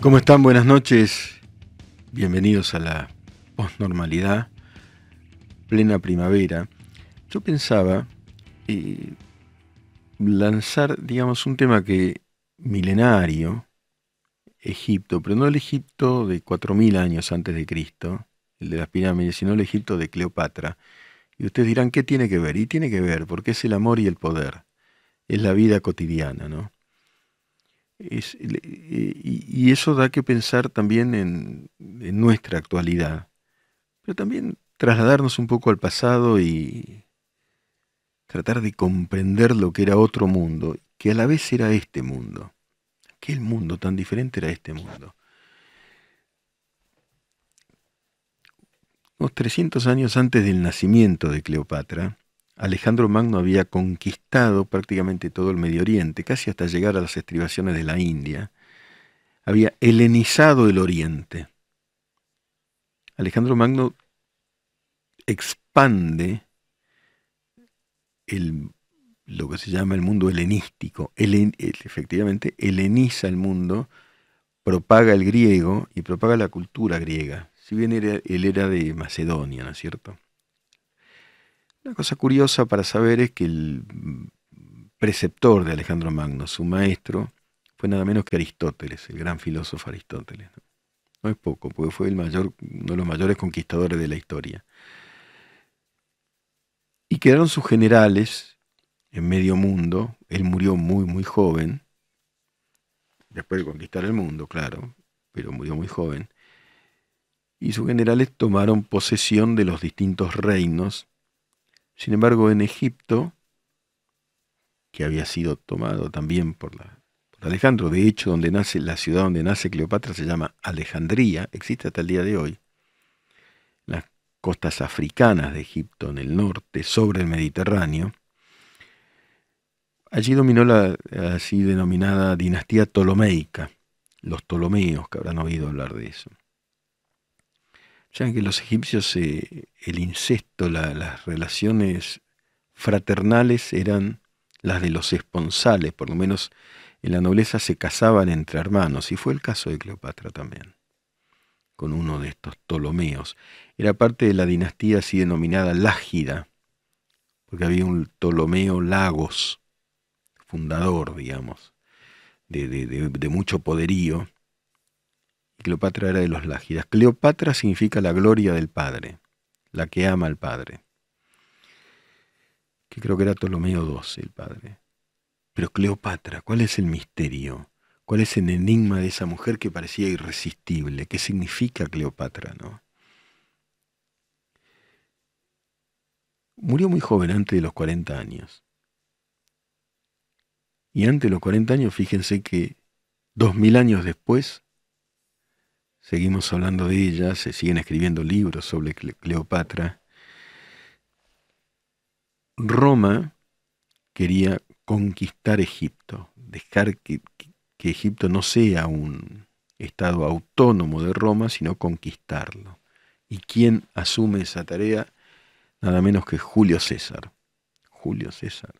¿Cómo están? Buenas noches. Bienvenidos a la posnormalidad, plena primavera. Yo pensaba eh, lanzar, digamos, un tema que milenario, Egipto, pero no el Egipto de 4.000 años antes de Cristo, el de las pirámides, sino el Egipto de Cleopatra. Y ustedes dirán, ¿qué tiene que ver? Y tiene que ver, porque es el amor y el poder, es la vida cotidiana, ¿no? y, eso da que pensar también en, en, nuestra actualidad, pero también trasladarnos un poco al pasado y tratar de comprender lo que era otro mundo, que a la vez era este mundo. Aquel mundo tan diferente era este mundo. Unos 300 años antes del nacimiento de Cleopatra, Alejandro Magno había conquistado prácticamente todo el Medio Oriente, casi hasta llegar a las estribaciones de la India. Había helenizado el Oriente. Alejandro Magno expande lo que se llama el mundo helenístico. efectivamente, heleniza el mundo, propaga el griego y propaga la cultura griega. Si bien era, él era de Macedonia, ¿no es cierto? Una cosa curiosa para saber es que el preceptor de Alejandro Magno, su maestro, fue nada menos que Aristóteles, el gran filósofo Aristóteles. No, es poco, porque fue el mayor, uno de los mayores conquistadores de la historia. Y quedaron sus generales en medio mundo. Él murió muy, muy joven. Después de conquistar el mundo, claro, pero murió muy joven. Y sus generales tomaron posesión de los distintos reinos sin embargo, en Egipto, que había sido tomado también por, Alejandro, de hecho, donde nace, la ciudad donde nace Cleopatra se llama Alejandría, existe hasta el día de hoy, las costas africanas de Egipto en el norte, sobre el Mediterráneo, Allí dominó la así denominada dinastía ptolomeica, los Ptolomeos, que habrán oído hablar de eso que los egipcios eh, el incesto, las relaciones fraternales eran las de los esponsales, por lo menos en la nobleza se casaban entre hermanos, y fue el caso de Cleopatra también, con uno de estos Ptolomeos. Era parte de la dinastía así denominada Lágida, porque había un Ptolomeo Lagos, fundador, digamos, de mucho poderío, Cleopatra era de los Lágidas. Cleopatra significa la gloria del Padre, la que ama al Padre. Que creo que era Ptolomeo XII el Padre. Pero Cleopatra, ¿cuál es el misterio? ¿Cuál es el enigma de esa mujer que parecía irresistible? ¿Qué significa Cleopatra, no? Murió muy joven, antes de los 40 años. Y antes de los 40 años, fíjense que dos mil años después, Seguimos hablando de ella, se siguen escribiendo libros sobre Cleopatra. Roma quería conquistar Egipto, dejar que, Egipto no sea un estado autónomo de Roma, sino conquistarlo. ¿Y quién asume esa tarea? Nada menos que Julio César. Julio César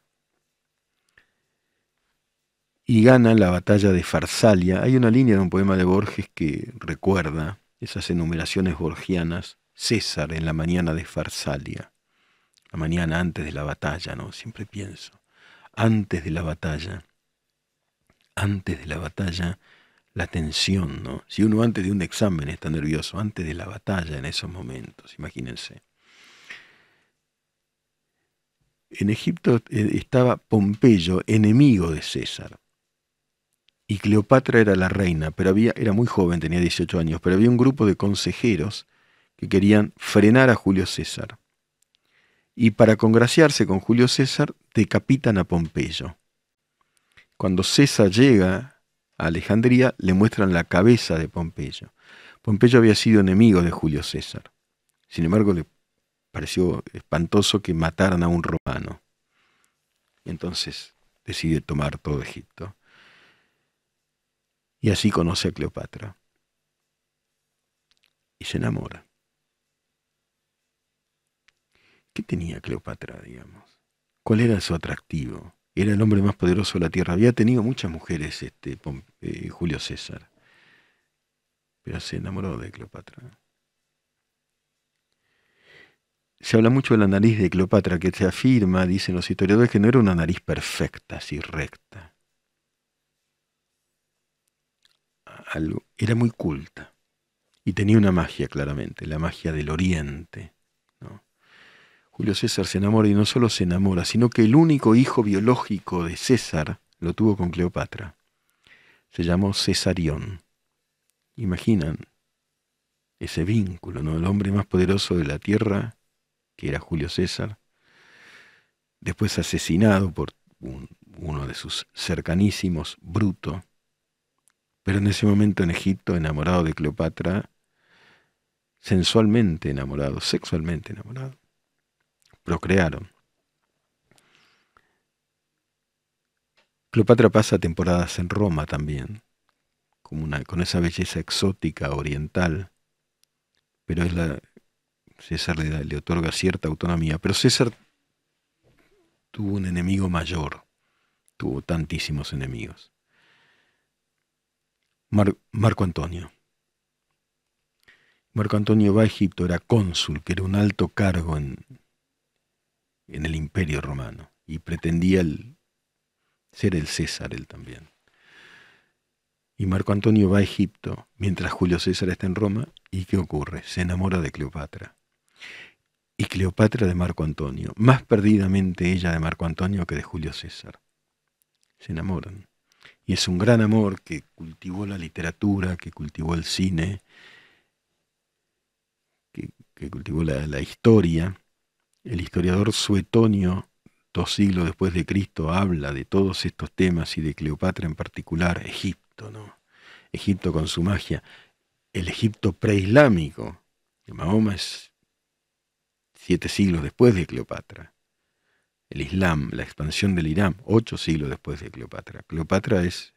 y gana la batalla de Farsalia. Hay una línea de un poema de Borges que recuerda esas enumeraciones borgianas, César en la mañana de Farsalia, la mañana antes de la batalla, ¿no? Siempre pienso, antes de la batalla, antes de la batalla, la tensión, ¿no? Si uno antes de un examen está nervioso, antes de la batalla en esos momentos, imagínense. En Egipto eh, estaba Pompeyo, enemigo de César y Cleopatra era la reina, pero había, era muy joven, tenía 18 años, pero había un grupo de consejeros que querían frenar a Julio César. Y para congraciarse con Julio César, decapitan a Pompeyo. Cuando César llega a Alejandría, le muestran la cabeza de Pompeyo. Pompeyo había sido enemigo de Julio César. Sin embargo, le pareció espantoso que mataran a un romano. Entonces decide tomar todo Egipto. Y así conoce a Cleopatra. Y se enamora. ¿Qué tenía Cleopatra, digamos? ¿Cuál era su atractivo? Era el hombre más poderoso de la tierra. Había tenido muchas mujeres este, eh, Julio César. Pero se enamoró de Cleopatra. Se habla mucho de la nariz de Cleopatra, que se afirma, dicen los historiadores, que no era una nariz perfecta, así recta. Era muy culta y tenía una magia claramente, la magia del oriente. Julio César se enamora y no solo se enamora, sino que el único hijo biológico de César lo tuvo con Cleopatra. Se llamó Cesarión. Imaginan ese vínculo, ¿no? El hombre más poderoso de la tierra, que era Julio César, después asesinado por uno de sus cercanísimos, Bruto, pero en ese momento en Egipto, enamorado de Cleopatra, sensualmente enamorado, sexualmente enamorado, procrearon. Cleopatra pasa temporadas en Roma también, con, una, con esa belleza exótica oriental, pero es la, César le otorga cierta autonomía. Pero César tuvo un enemigo mayor, tuvo tantísimos enemigos. Marco Antonio. Marco Antonio va a Egipto, era cónsul, que era un alto cargo en, en el imperio romano, y pretendía ser el César él también. Y Marco Antonio va a Egipto mientras Julio César está en Roma, y ¿qué ocurre? Se enamora de Cleopatra. Y Cleopatra de Marco Antonio, más perdidamente ella de Marco Antonio que de Julio César. Se enamoran. Y es un gran amor que cultivó la literatura, que cultivó el cine, que, cultivó la, historia. El historiador suetonio, dos siglos después de Cristo, habla de todos estos temas y de Cleopatra en particular, Egipto, ¿no? Egipto con su magia, el Egipto preislámico, que Mahoma es siete siglos después de Cleopatra el Islam, la expansión del Irán, ocho siglos después de Cleopatra. Cleopatra es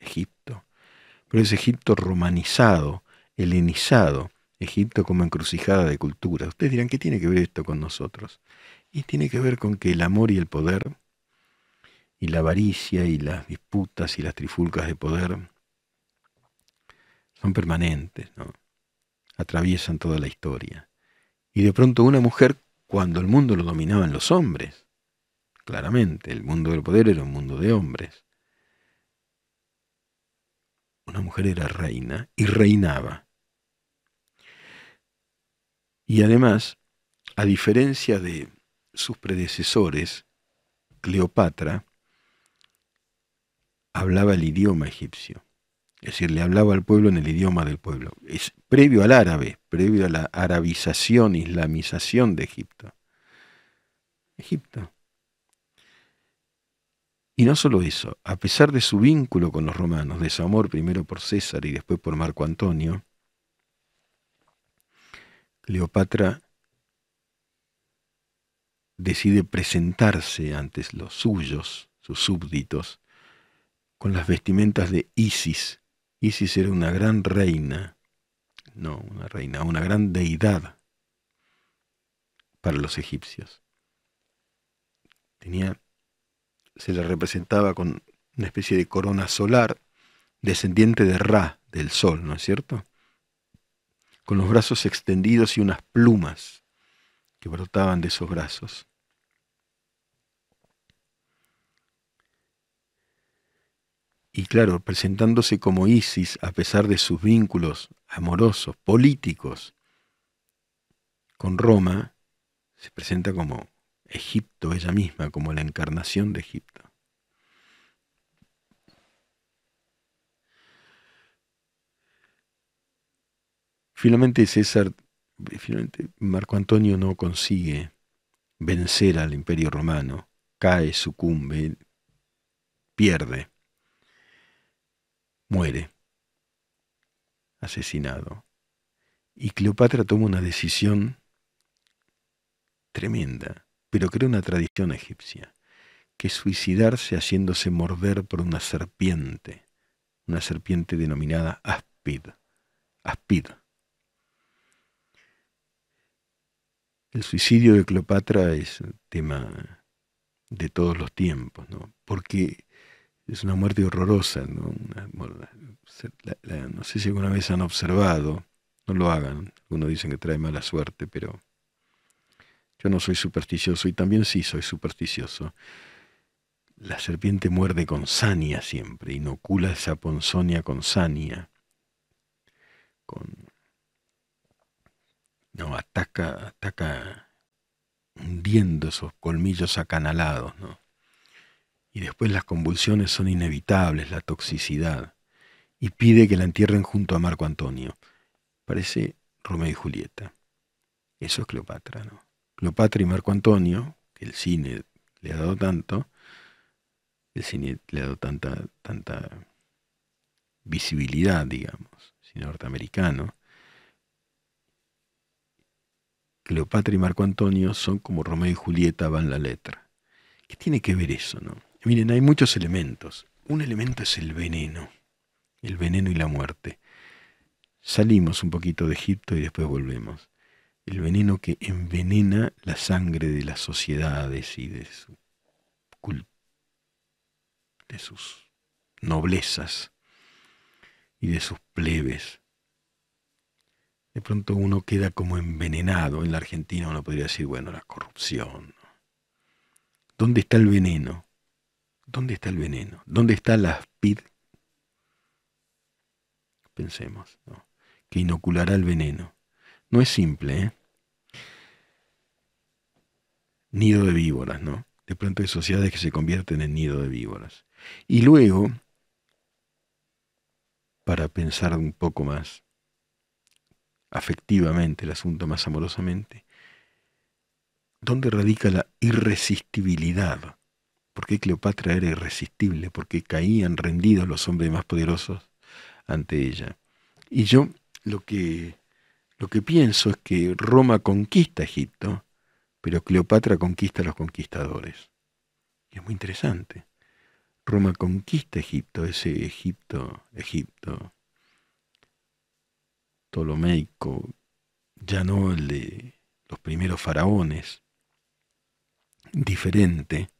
Egipto, pero es Egipto romanizado, helenizado, Egipto como encrucijada de culturas. Ustedes dirán, ¿qué tiene que ver esto con nosotros? Y tiene que ver con que el amor y el poder, y la avaricia y las disputas y las trifulcas de poder, son permanentes, ¿no? atraviesan toda la historia. Y de pronto una mujer, cuando el mundo lo dominaban los hombres, Claramente, el mundo del poder era un mundo de hombres. Una mujer era reina y reinaba. Y además, a diferencia de sus predecesores, Cleopatra hablaba el idioma egipcio. Es decir, le hablaba al pueblo en el idioma del pueblo. Es previo al árabe, previo a la arabización, islamización de Egipto. Egipto y no solo eso, a pesar de su vínculo con los romanos, de su amor primero por César y después por Marco Antonio, Cleopatra decide presentarse ante los suyos, sus súbditos, con las vestimentas de Isis. Isis era una gran reina, no una reina, una gran deidad para los egipcios. Tenía se le representaba con una especie de corona solar, descendiente de Ra, del sol, ¿no es cierto? Con los brazos extendidos y unas plumas que brotaban de esos brazos. Y claro, presentándose como Isis, a pesar de sus vínculos amorosos, políticos, con Roma, se presenta como Egipto ella misma como la encarnación de Egipto. Finalmente César, finalmente Marco Antonio no consigue vencer al imperio romano, cae, sucumbe, pierde, muere, asesinado. Y Cleopatra toma una decisión tremenda pero creo una tradición egipcia, que es suicidarse haciéndose morder por una serpiente, una serpiente denominada Aspid. Aspid. El suicidio de Cleopatra es tema de todos los tiempos, porque es una muerte horrorosa. ¿no? no sé si alguna vez han observado, no lo hagan, algunos dicen que trae mala suerte, pero yo no soy supersticioso y también sí soy supersticioso. La serpiente muerde con sania siempre, inocula esa ponzonia con sania. Con... No, ataca, ataca hundiendo esos colmillos acanalados, ¿no? Y después las convulsiones son inevitables, la toxicidad. Y pide que la entierren junto a Marco Antonio. Parece Romeo y Julieta. Eso es Cleopatra, ¿no? Cleopatra y Marco Antonio, que el cine le ha dado tanto, el cine le ha dado tanta, tanta visibilidad, digamos, cine norteamericano. Cleopatra y Marco Antonio son como Romeo y Julieta van la letra. ¿Qué tiene que ver eso, no? Miren, hay muchos elementos. Un elemento es el veneno, el veneno y la muerte. Salimos un poquito de Egipto y después volvemos el veneno que envenena la sangre de las sociedades y de, sus noblezas y de sus plebes. De pronto uno queda como envenenado. En la Argentina uno podría decir, bueno, la corrupción. ¿Dónde está el veneno? ¿Dónde está el veneno? ¿Dónde está la PID? Pensemos, ¿no? que inoculará el veneno. No es simple, ¿eh? nido de víboras, ¿no? De pronto hay sociedades que se convierten en nido de víboras. Y luego, para pensar un poco más afectivamente el asunto, más amorosamente, ¿dónde radica la irresistibilidad? ¿Por qué Cleopatra era irresistible? Porque caían rendidos los hombres más poderosos ante ella. Y yo lo que, lo que pienso es que Roma conquista Egipto, pero Cleopatra conquista a los conquistadores. Y es muy interesante. Roma conquista Egipto, ese Egipto, Egipto ptolomeico, ya no el de los primeros faraones, diferente,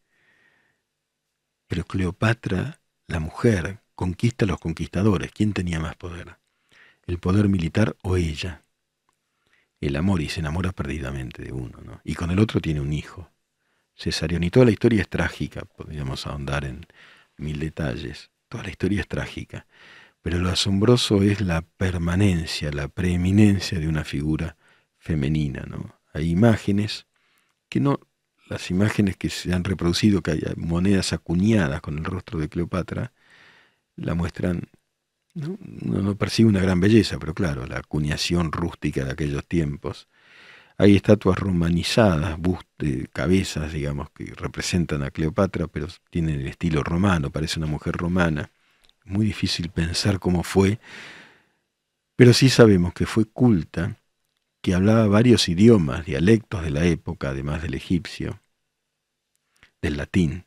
pero Cleopatra, la mujer, conquista a los conquistadores. ¿Quién tenía más poder? ¿El poder militar o ella? el amor y se enamora perdidamente de uno, ¿no? Y con el otro tiene un hijo, Cesarión. Y toda la historia es trágica, podríamos ahondar en mil detalles. Toda la historia es trágica. Pero lo asombroso es la permanencia, la preeminencia de una figura femenina, ¿no? Hay imágenes que no, las imágenes que se han reproducido, que hay monedas acuñadas con el rostro de Cleopatra, la muestran ¿no? percibe una gran belleza, pero claro, la acuñación rústica de aquellos tiempos. Hay estatuas romanizadas, cabezas, digamos, que representan a Cleopatra, pero tienen el estilo romano, parece una mujer romana. Muy difícil pensar cómo fue, pero sí sabemos que fue culta, que hablaba varios idiomas, dialectos de la época, además del egipcio, del latín,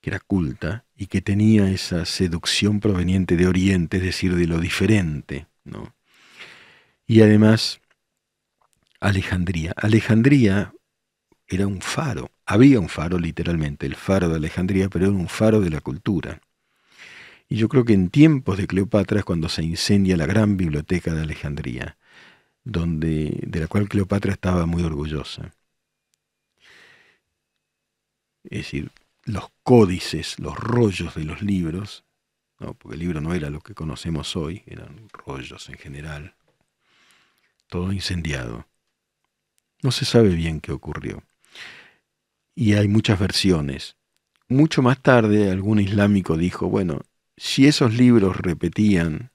que era culta, y que tenía esa seducción proveniente de Oriente, es decir, de lo diferente. ¿no? Y además, Alejandría. Alejandría era un faro, había un faro literalmente, el faro de Alejandría, pero era un faro de la cultura. Y yo creo que en tiempos de Cleopatra es cuando se incendia la gran biblioteca de Alejandría, donde, de la cual Cleopatra estaba muy orgullosa. Es decir, los códices, los rollos de los libros, ¿no? porque el libro no era lo que conocemos hoy, eran rollos en general, todo incendiado. No se sabe bien qué ocurrió. Y hay muchas versiones. Mucho más tarde algún islámico dijo, bueno, si esos libros repetían,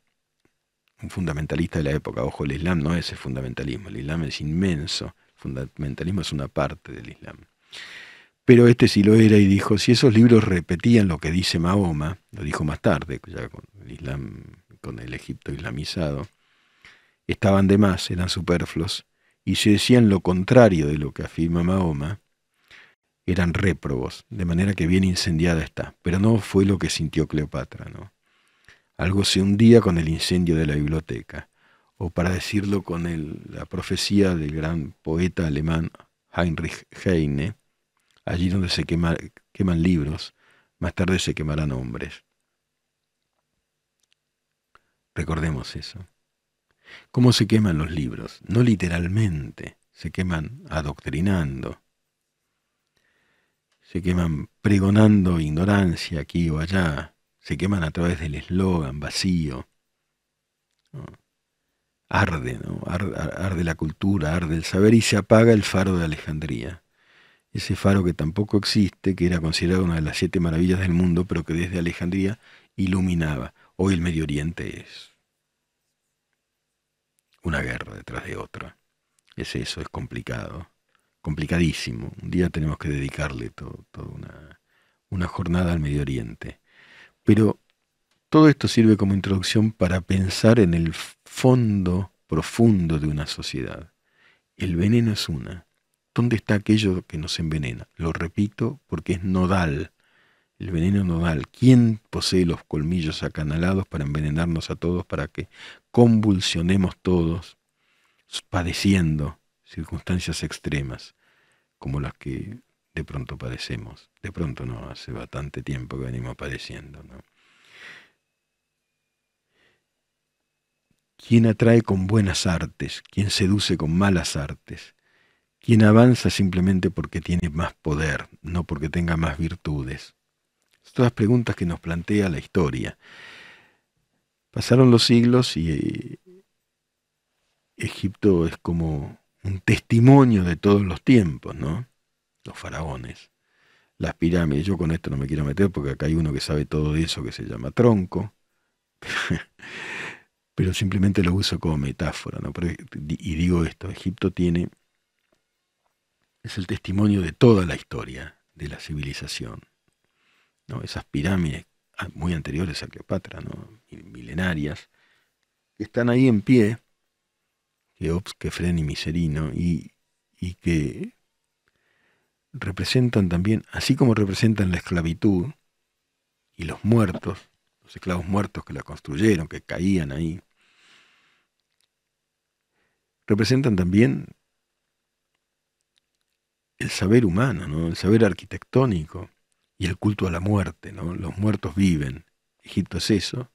un fundamentalista de la época, ojo, el Islam no es el fundamentalismo, el Islam es inmenso, el fundamentalismo es una parte del Islam. Pero este sí lo era y dijo, si esos libros repetían lo que dice Mahoma, lo dijo más tarde, ya con el, Islam, con el Egipto islamizado, estaban de más, eran superfluos, y si decían lo contrario de lo que afirma Mahoma, eran réprobos, de manera que bien incendiada está. Pero no fue lo que sintió Cleopatra, ¿no? Algo se hundía con el incendio de la biblioteca, o para decirlo con la profecía del gran poeta alemán Heinrich Heine, Allí donde se queman libros, más tarde se quemarán hombres. Recordemos eso. ¿Cómo se queman los libros? No literalmente, se queman adoctrinando. Se queman pregonando ignorancia aquí o allá. Se queman a través del eslogan vacío. Arde, ¿no? arde la cultura, arde el saber y se apaga el faro de Alejandría ese faro que tampoco existe, que era considerado una de las siete maravillas del mundo, pero que desde Alejandría iluminaba. Hoy el Medio Oriente es una guerra detrás de otra. Es eso, es complicado, complicadísimo. Un día tenemos que dedicarle toda una, una jornada al Medio Oriente. Pero todo esto sirve como introducción para pensar en el fondo profundo de una sociedad. El veneno es una, ¿Dónde está aquello que nos envenena? Lo repito porque es nodal. El veneno nodal. ¿Quién posee los colmillos acanalados para envenenarnos a todos, para que convulsionemos todos, padeciendo circunstancias extremas como las que de pronto padecemos? De pronto no, hace bastante tiempo que venimos padeciendo. ¿Quién atrae con buenas artes? ¿Quién seduce con malas artes? Quien avanza simplemente porque tiene más poder, no porque tenga más virtudes. Son las preguntas que nos plantea la historia. Pasaron los siglos y eh, Egipto es como un testimonio de todos los tiempos, ¿no? Los faraones, las pirámides. Yo con esto no me quiero meter porque acá hay uno que sabe todo de eso que se llama tronco. Pero simplemente lo uso como metáfora, ¿no? E, y digo esto, Egipto tiene es el testimonio de toda la historia de la civilización. ¿no? Esas pirámides muy anteriores a Cleopatra, milenarias, que están ahí en pie, Ops, Kefren y Miserino, y, y que representan también, así como representan la esclavitud y los muertos, los esclavos muertos que la construyeron, que caían ahí, representan también el saber humano, ¿no? el saber arquitectónico y el culto a la muerte. ¿no? Los muertos viven. Egipto es eso.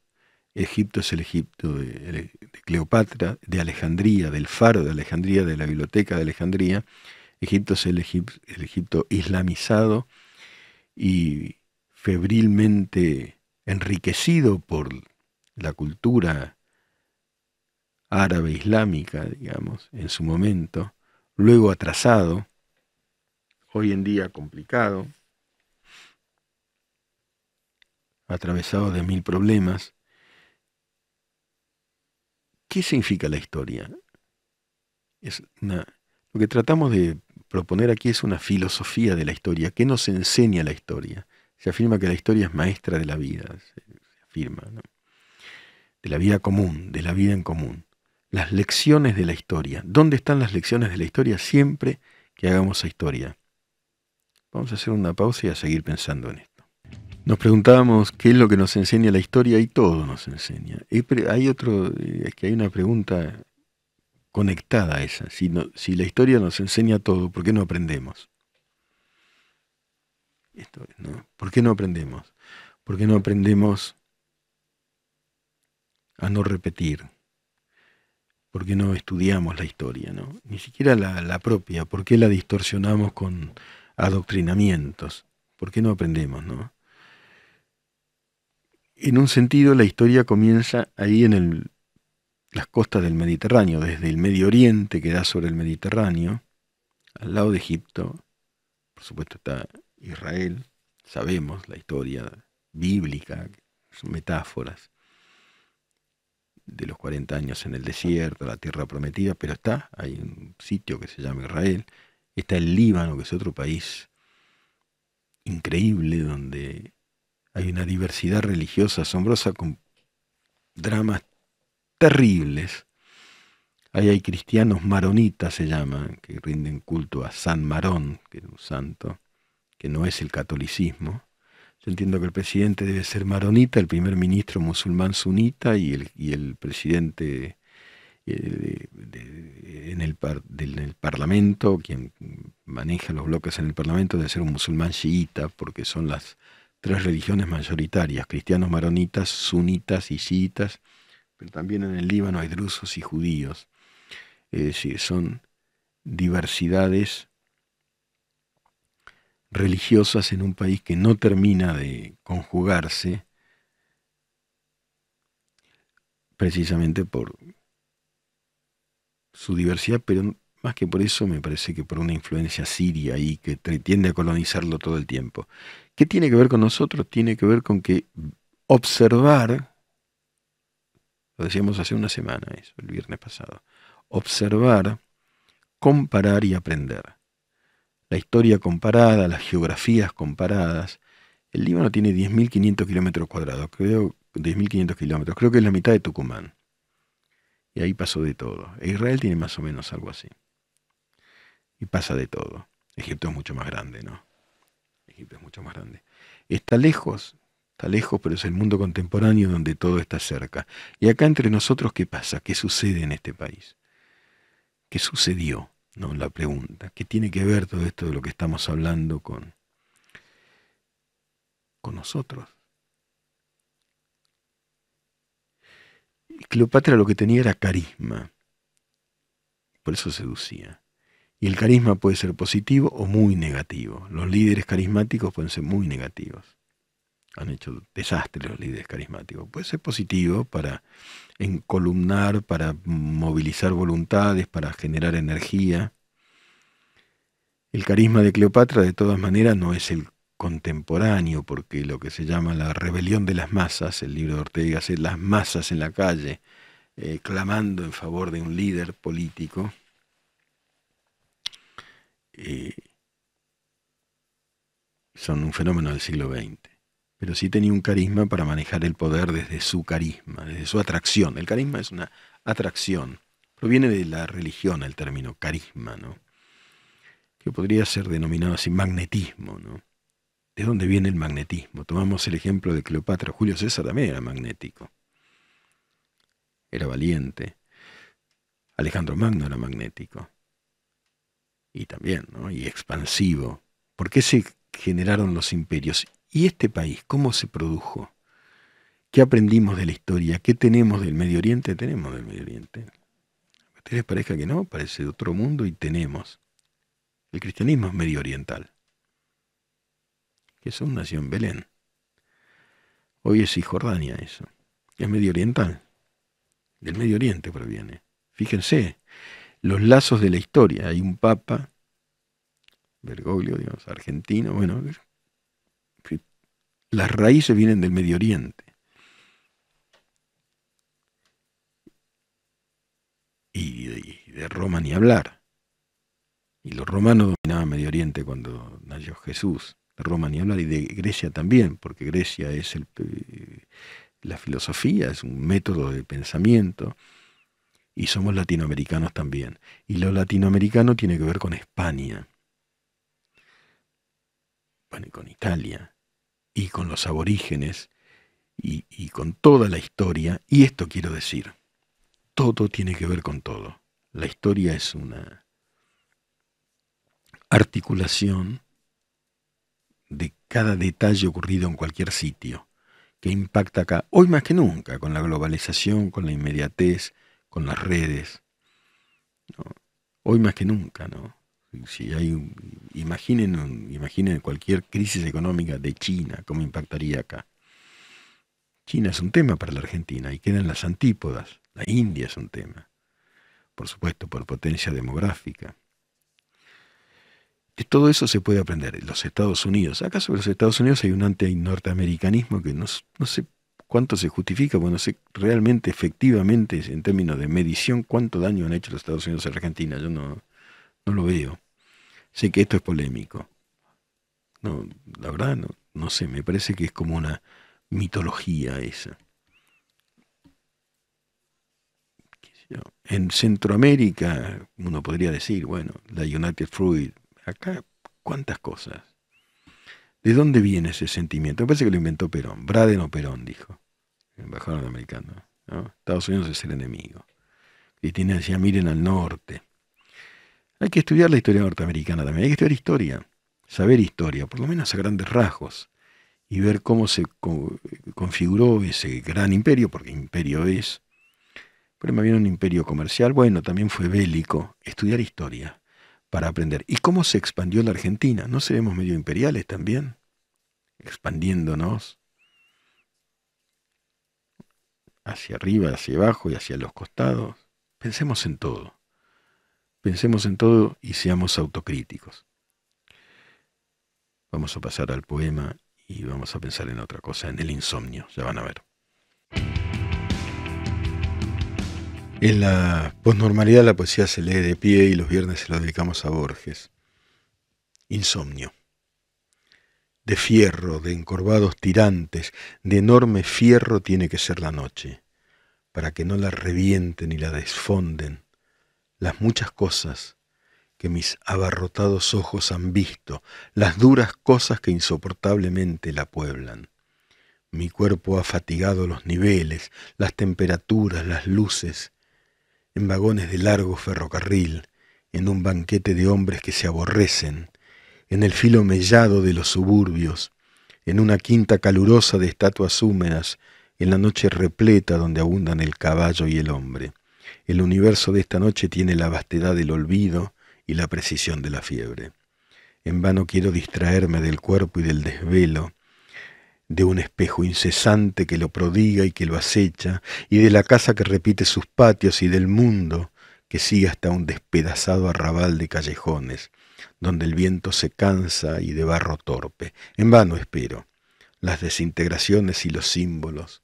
Egipto es el Egipto de, Cleopatra, de Alejandría, del faro de Alejandría, de la biblioteca de Alejandría. Egipto es el Egipto islamizado y febrilmente enriquecido por la cultura árabe islámica, digamos, en su momento, luego atrasado hoy en día complicado, atravesado de mil problemas. ¿Qué significa la historia? lo que tratamos de proponer aquí es una filosofía de la historia. ¿Qué nos enseña la historia? Se afirma que la historia es maestra de la vida, se, afirma, de la vida común, de la vida en común. Las lecciones de la historia. ¿Dónde están las lecciones de la historia siempre que hagamos la historia? Vamos a hacer una pausa y a seguir pensando en esto. Nos preguntábamos qué es lo que nos enseña la historia y todo nos enseña. Hay otro, eh, es que hay una pregunta conectada a esa. Si, si la historia nos enseña todo, ¿por qué no aprendemos? Esto, ¿Por qué no aprendemos? ¿Por qué no aprendemos a no repetir? ¿Por qué no estudiamos la historia? ¿no? Ni siquiera la propia. ¿Por qué la distorsionamos con adoctrinamientos. ¿Por qué no aprendemos, no? En un sentido, la historia comienza ahí en las costas del Mediterráneo, desde el Medio Oriente que da sobre el Mediterráneo, al lado de Egipto, por supuesto está Israel, sabemos la historia bíblica, son metáforas de los 40 años en el desierto, la tierra prometida, pero está, hay un sitio que se llama Israel, Está el Líbano, que es otro país increíble, donde hay una diversidad religiosa asombrosa con dramas terribles. Ahí hay cristianos maronitas, se llaman, que rinden culto a San Marón, que es un santo, que no es el catolicismo. Yo entiendo que el presidente debe ser maronita, el primer ministro musulmán sunita y el, y el presidente eh, en, el Parlamento, quien maneja los bloques en el Parlamento debe ser un musulmán chiita, porque son las tres religiones mayoritarias, cristianos maronitas, sunitas y chiitas, pero también en el Líbano hay drusos y judíos. Es decir, son diversidades religiosas en un país que no termina de conjugarse precisamente por su diversidad, pero más que por eso me parece que por una influencia siria y que tiende a colonizarlo todo el tiempo. ¿Qué tiene que ver con nosotros? Tiene que ver con que observar, lo decíamos hace una semana, eso, el viernes pasado, observar, comparar y aprender. La historia comparada, las geografías comparadas. El Líbano tiene 10.500 kilómetros cuadrados, creo, 10.500 kilómetros, creo que es la mitad de Tucumán. Y ahí pasó de todo. E Israel tiene más o menos algo así. Y pasa de todo. Egipto es mucho más grande, ¿no? Egipto es mucho más grande. Está lejos, está lejos, pero es el mundo contemporáneo donde todo está cerca. Y acá entre nosotros, ¿qué pasa? ¿Qué sucede en este país? ¿Qué sucedió? No, la pregunta. ¿Qué tiene que ver todo esto de lo que estamos hablando con, con nosotros? Cleopatra lo que tenía era carisma. Por eso seducía. Y el carisma puede ser positivo o muy negativo. Los líderes carismáticos pueden ser muy negativos. Han hecho desastres los líderes carismáticos. Puede ser positivo para encolumnar, para movilizar voluntades, para generar energía. El carisma de Cleopatra, de todas maneras, no es el contemporáneo, porque lo que se llama la rebelión de las masas, el libro de Ortega es las masas en la calle, eh, clamando en favor de un líder político, eh, son un fenómeno del siglo XX. Pero sí tenía un carisma para manejar el poder desde su carisma, desde su atracción. El carisma es una atracción. Proviene de la religión el término carisma, ¿no? que podría ser denominado así magnetismo. ¿no? ¿De donde viene el magnetismo. Tomamos el ejemplo de Cleopatra. Julio César también era magnético. Era valiente. Alejandro Magno era magnético. Y también, ¿no? Y expansivo. ¿Por qué se generaron los imperios? ¿Y este país cómo se produjo? ¿Qué aprendimos de la historia? ¿Qué tenemos del Medio Oriente? Tenemos del Medio Oriente. A ustedes que no, parece de otro mundo y tenemos. El cristianismo es medio oriental. Jesús nació en Belén. Hoy es Cisjordania eso. Es medio oriental. Del Medio Oriente proviene. Fíjense, los lazos de la historia. Hay un papa, Bergoglio, digamos, argentino. Bueno, las raíces vienen del Medio Oriente. Y de Roma ni hablar. Y los romanos dominaban Medio Oriente cuando nació Jesús. Roma ni hablar, y de Grecia también, porque Grecia es el, eh, la filosofía, es un método de pensamiento, y somos latinoamericanos también. Y lo latinoamericano tiene que ver con España, bueno, con Italia, y con los aborígenes, y con toda la historia, y esto quiero decir, todo tiene que ver con todo. La historia es una articulación de cada detalle ocurrido en cualquier sitio, que impacta acá, hoy más que nunca, con la globalización, con la inmediatez, con las redes. Hoy más que nunca, ¿no? Si hay imaginen, imaginen cualquier crisis económica de China, cómo impactaría acá. China es un tema para la Argentina y quedan las antípodas. La India es un tema, por supuesto, por potencia demográfica. Todo eso se puede aprender. Los Estados Unidos. Acá sobre los Estados Unidos hay un anti-norteamericanismo que no, sé cuánto se justifica, bueno, no sé realmente, efectivamente, en términos de medición, cuánto daño han hecho los Estados Unidos a Argentina. Yo no, lo veo. Sé que esto es polémico. No, la verdad, no, no sé, me parece que es como una mitología esa. En Centroamérica, uno podría decir, bueno, la United Fruit, acá cuántas cosas. ¿De dónde viene ese sentimiento? Me parece que lo inventó Perón, Braden o Perón, dijo, el embajador norteamericano. Estados Unidos es el enemigo. Cristina decía, miren al norte. Hay que estudiar la historia norteamericana también, hay que estudiar historia, saber historia, por lo menos a grandes rasgos, y ver cómo se configuró ese gran imperio, porque imperio es, pero me viene un imperio comercial, bueno, también fue bélico, estudiar historia para aprender. ¿Y cómo se expandió la Argentina? ¿No seremos medio imperiales también? Expandiéndonos hacia arriba, hacia abajo y hacia los costados. Pensemos en todo. Pensemos en todo y seamos autocríticos. Vamos a pasar al poema y vamos a pensar en otra cosa, en el insomnio, ya van a ver. En la posnormalidad la poesía se lee de pie y los viernes se la dedicamos a Borges. Insomnio. De fierro, de encorvados tirantes, de enorme fierro tiene que ser la noche, para que no la revienten y la desfonden las muchas cosas que mis abarrotados ojos han visto, las duras cosas que insoportablemente la pueblan. Mi cuerpo ha fatigado los niveles, las temperaturas, las luces, en vagones de largo ferrocarril, en un banquete de hombres que se aborrecen, en el filo mellado de los suburbios, en una quinta calurosa de estatuas húmedas, en la noche repleta donde abundan el caballo y el hombre. El universo de esta noche tiene la vastedad del olvido y la precisión de la fiebre. En vano quiero distraerme del cuerpo y del desvelo, de un espejo incesante que lo prodiga y que lo acecha, y de la casa que repite sus patios y del mundo que sigue hasta un despedazado arrabal de callejones, donde el viento se cansa y de barro torpe. En vano espero las desintegraciones y los símbolos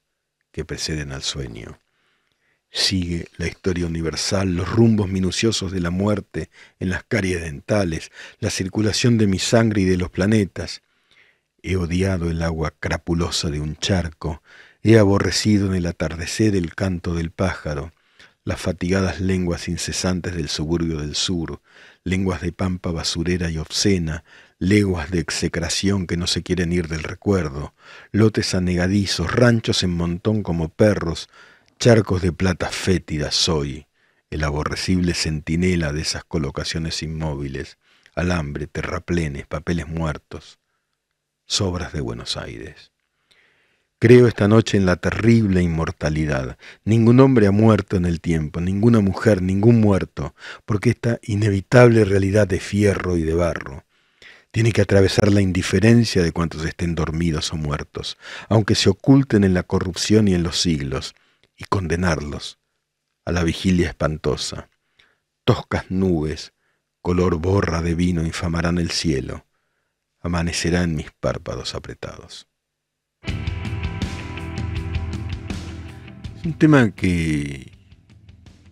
que preceden al sueño. Sigue la historia universal, los rumbos minuciosos de la muerte en las caries dentales, la circulación de mi sangre y de los planetas, He odiado el agua crapulosa de un charco, he aborrecido en el atardecer el canto del pájaro, las fatigadas lenguas incesantes del suburbio del sur, lenguas de pampa basurera y obscena, leguas de execración que no se quieren ir del recuerdo, lotes anegadizos, ranchos en montón como perros, charcos de plata fétida soy, el aborrecible centinela de esas colocaciones inmóviles, alambre, terraplenes, papeles muertos sobras de Buenos Aires. Creo esta noche en la terrible inmortalidad. Ningún hombre ha muerto en el tiempo, ninguna mujer, ningún muerto, porque esta inevitable realidad de fierro y de barro tiene que atravesar la indiferencia de cuantos estén dormidos o muertos, aunque se oculten en la corrupción y en los siglos, y condenarlos a la vigilia espantosa. Toscas nubes, color borra de vino, infamarán el cielo amanecerá en mis párpados apretados. un tema que,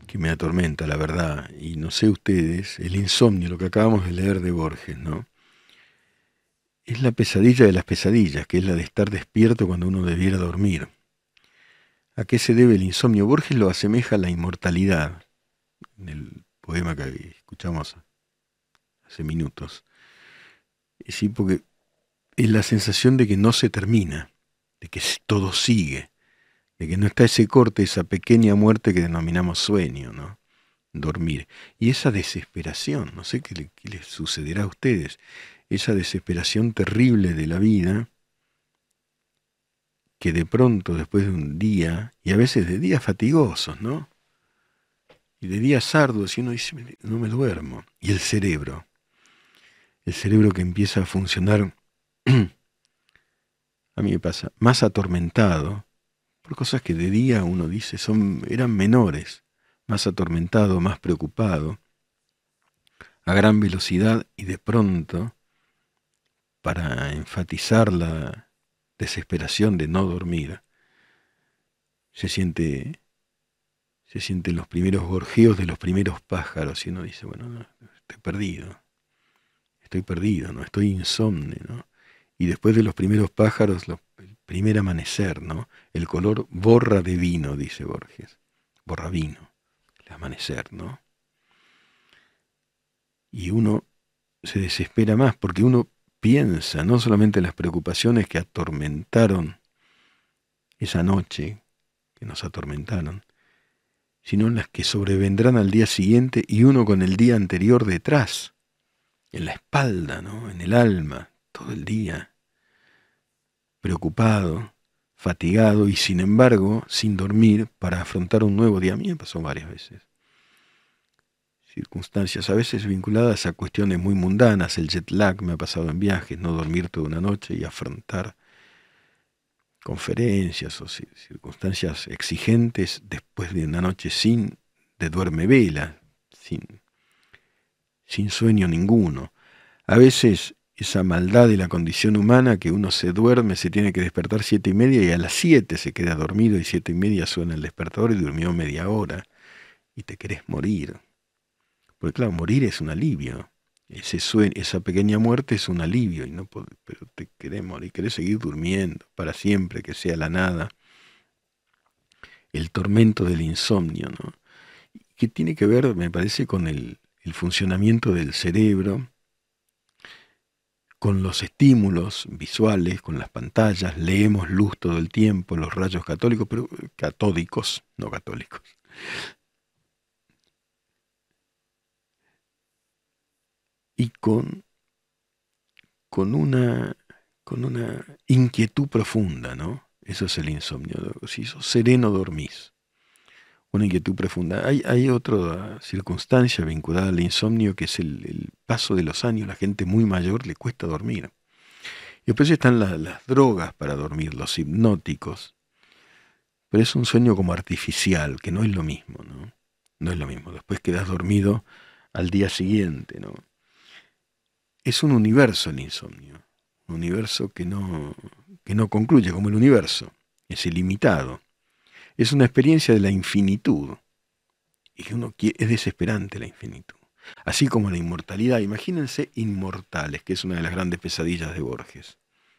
que me atormenta, la verdad, y no sé ustedes, el insomnio, lo que acabamos de leer de Borges, ¿no? Es la pesadilla de las pesadillas, que es la de estar despierto cuando uno debiera dormir. ¿A qué se debe el insomnio? Borges lo asemeja a la inmortalidad, en el poema que escuchamos hace minutos. ¿sí? porque es la sensación de que no se termina, de que todo sigue, de que no está ese corte, esa pequeña muerte que denominamos sueño, ¿no? Dormir. Y esa desesperación, no sé qué, les sucederá a ustedes, esa desesperación terrible de la vida, que de pronto, después de un día, y a veces de días fatigosos, ¿no? Y de días arduos, y uno dice, no me duermo. Y el cerebro, el cerebro que empieza a funcionar, a mí me pasa, más atormentado, por cosas que de día uno dice son, eran menores, más atormentado, más preocupado, a gran velocidad y de pronto, para enfatizar la desesperación de no dormir, se siente se sienten los primeros gorjeos de los primeros pájaros y uno dice, bueno, estoy perdido estoy perdido, ¿no? Estoy insomne, ¿no? Y después de los primeros pájaros, el primer amanecer, ¿no? El color borra de vino, dice Borges. Borra vino, el amanecer, ¿no? Y uno se desespera más porque uno piensa no solamente en las preocupaciones que atormentaron esa noche, que nos atormentaron, sino en las que sobrevendrán al día siguiente y uno con el día anterior detrás en la espalda, ¿no? en el alma, todo el día, preocupado, fatigado y sin embargo sin dormir para afrontar un nuevo día. A mí me pasó varias veces. Circunstancias a veces vinculadas a cuestiones muy mundanas, el jet lag me ha pasado en viajes, no dormir toda una noche y afrontar conferencias o circunstancias exigentes después de una noche sin de duerme vela, sin sin sueño ninguno. A veces esa maldad de la condición humana que uno se duerme, se tiene que despertar siete y media y a las siete se queda dormido y siete y media suena el despertador y durmió media hora y te querés morir. Porque claro, morir es un alivio. esa pequeña muerte es un alivio, y no pero te querés morir, querés seguir durmiendo para siempre, que sea la nada. El tormento del insomnio, ¿no? Que tiene que ver, me parece, con el, el funcionamiento del cerebro con los estímulos visuales, con las pantallas, leemos luz todo el tiempo, los rayos católicos, pero eh, catódicos, no católicos. Y con, con, una, con una inquietud profunda, ¿no? Eso es el insomnio. sereno, dormís una inquietud profunda. Hay, otra circunstancia vinculada al insomnio que es el, paso de los años. La gente muy mayor le cuesta dormir. Y después están las drogas para dormir, los hipnóticos. Pero es un sueño como artificial, que no es lo mismo, ¿no? No es lo mismo. Después quedas dormido al día siguiente, ¿no? Es un universo el insomnio. Un universo que no, que no concluye, como el universo. Es ilimitado es una experiencia de la infinitud. Y uno es desesperante la infinitud. Así como la inmortalidad. Imagínense inmortales, que es una de las grandes pesadillas de Borges.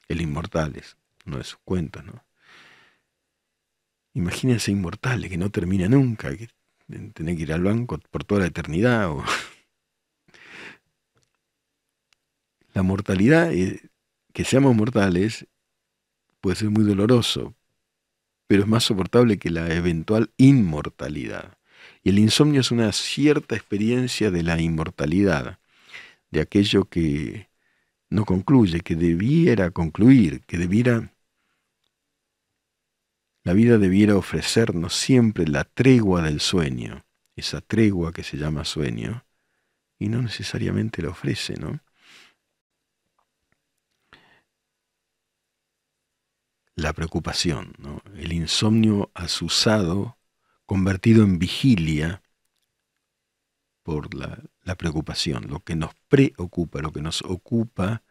El inmortales, uno de sus cuentos, ¿no? Imagínense inmortales, que no termina nunca, que tener que ir al banco por toda la eternidad. La mortalidad, eh, que seamos mortales, puede ser muy doloroso, pero es más soportable que la eventual inmortalidad. Y el insomnio es una cierta experiencia de la inmortalidad, de aquello que no concluye, que debiera concluir, que debiera... La vida debiera ofrecernos siempre la tregua del sueño, esa tregua que se llama sueño, y no necesariamente la ofrece, ¿no? la preocupación, el insomnio asusado convertido en vigilia por la, preocupación, lo que nos preocupa, lo que nos ocupa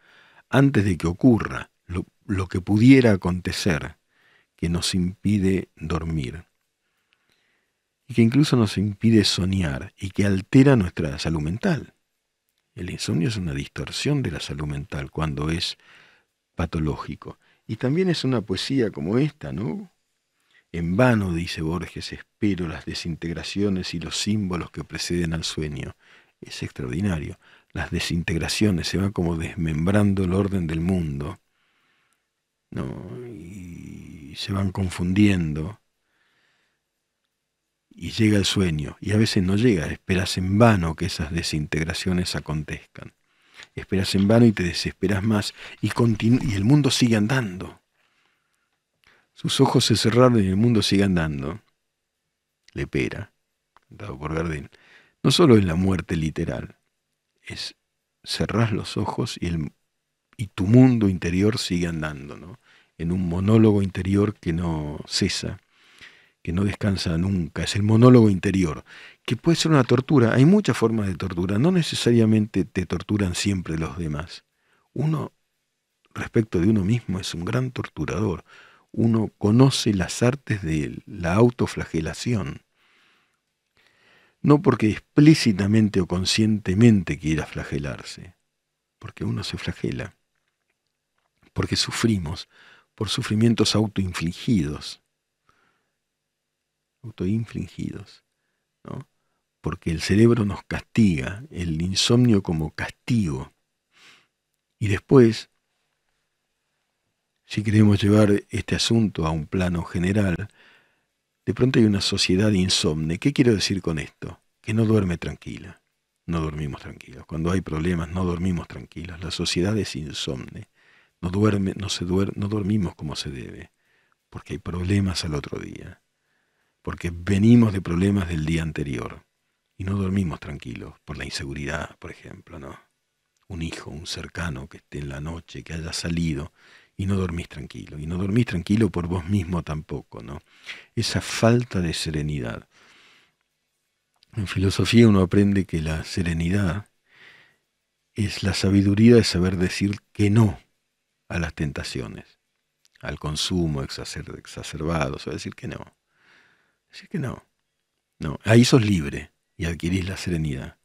antes de que ocurra, lo, lo que pudiera acontecer, que nos impide dormir y que incluso nos impide soñar y que altera nuestra salud mental. El insomnio es una distorsión de la salud mental cuando es patológico. Y también es una poesía como esta, ¿no? En vano, dice Borges, espero las desintegraciones y los símbolos que preceden al sueño. Es extraordinario. Las desintegraciones se van como desmembrando el orden del mundo. ¿no? Y se van confundiendo. Y llega el sueño. Y a veces no llega. Esperas en vano que esas desintegraciones acontezcan esperas en vano y te desesperas más, y, y el mundo sigue andando. Sus ojos se cerraron y el mundo sigue andando. Lepera, dado por Gardín. No solo es la muerte literal, es cerrás los ojos y, y tu mundo interior sigue andando, ¿no? en un monólogo interior que no cesa que no descansa nunca, es el monólogo interior, que puede ser una tortura. Hay muchas formas de tortura, no necesariamente te torturan siempre los demás. Uno, respecto de uno mismo, es un gran torturador. Uno conoce las artes de la autoflagelación. No porque explícitamente o conscientemente quiera flagelarse, porque uno se flagela, porque sufrimos por sufrimientos autoinfligidos autoinfligidos, ¿no? porque el cerebro nos castiga, el insomnio como castigo. Y después, si queremos llevar este asunto a un plano general, de pronto hay una sociedad insomne. ¿Qué quiero decir con esto? Que no duerme tranquila. No dormimos tranquilos. Cuando hay problemas, no dormimos tranquilos. La sociedad es insomne. No, duerme, no, se duer, no dormimos como se debe, porque hay problemas al otro día porque venimos de problemas del día anterior y no dormimos tranquilos por la inseguridad, por ejemplo, ¿no? Un hijo, un cercano que esté en la noche, que haya salido y no dormís tranquilo, y no dormís tranquilo por vos mismo tampoco, ¿no? Esa falta de serenidad. En filosofía uno aprende que la serenidad es la sabiduría de saber decir que no a las tentaciones, al consumo exacerbado, saber decir que no. Así que no, no, ahí sos libre y adquirís la serenidad.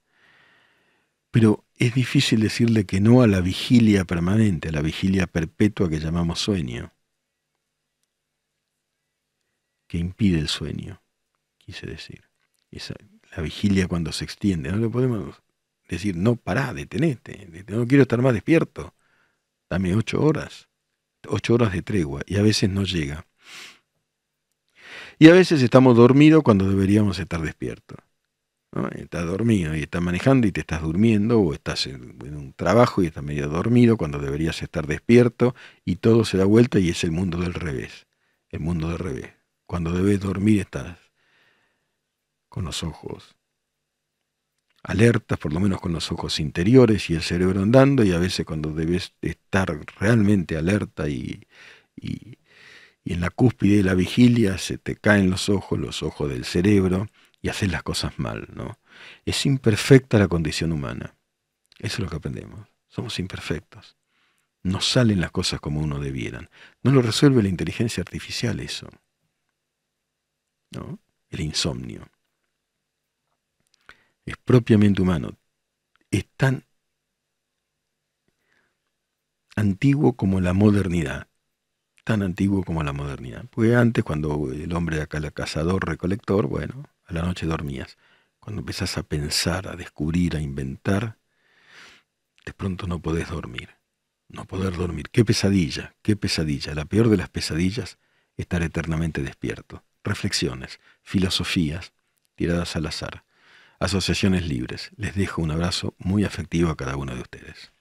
Pero es difícil decirle que no a la vigilia permanente, a la vigilia perpetua que llamamos sueño, que impide el sueño, quise decir. la vigilia cuando se extiende, no le podemos decir, no, pará, detenete, no quiero estar más despierto, dame ocho horas, ocho horas de tregua, y a veces no llega. Y a veces estamos dormidos cuando deberíamos estar despiertos. Estás dormido y estás manejando y te estás durmiendo, o estás en, un trabajo y estás medio dormido cuando deberías estar despierto, y todo se da vuelta y es el mundo del revés. El mundo del revés. Cuando debes dormir estás con los ojos alertas, por lo menos con los ojos interiores y el cerebro andando, y a veces cuando debes estar realmente alerta y y en la cúspide de la vigilia se te caen los ojos, los ojos del cerebro, y haces las cosas mal, ¿no? Es imperfecta la condición humana. Eso es lo que aprendemos. Somos imperfectos. No salen las cosas como uno debieran. No lo resuelve la inteligencia artificial eso. ¿No? El insomnio. Es propiamente humano. Es tan antiguo como la modernidad tan antiguo como la modernidad. Porque antes, cuando el hombre acá era cazador-recolector, bueno, a la noche dormías. Cuando empezás a pensar, a descubrir, a inventar, de pronto no podés dormir. No poder dormir. Qué pesadilla, qué pesadilla. La peor de las pesadillas, estar eternamente despierto. Reflexiones, filosofías tiradas al azar. Asociaciones libres. Les dejo un abrazo muy afectivo a cada uno de ustedes.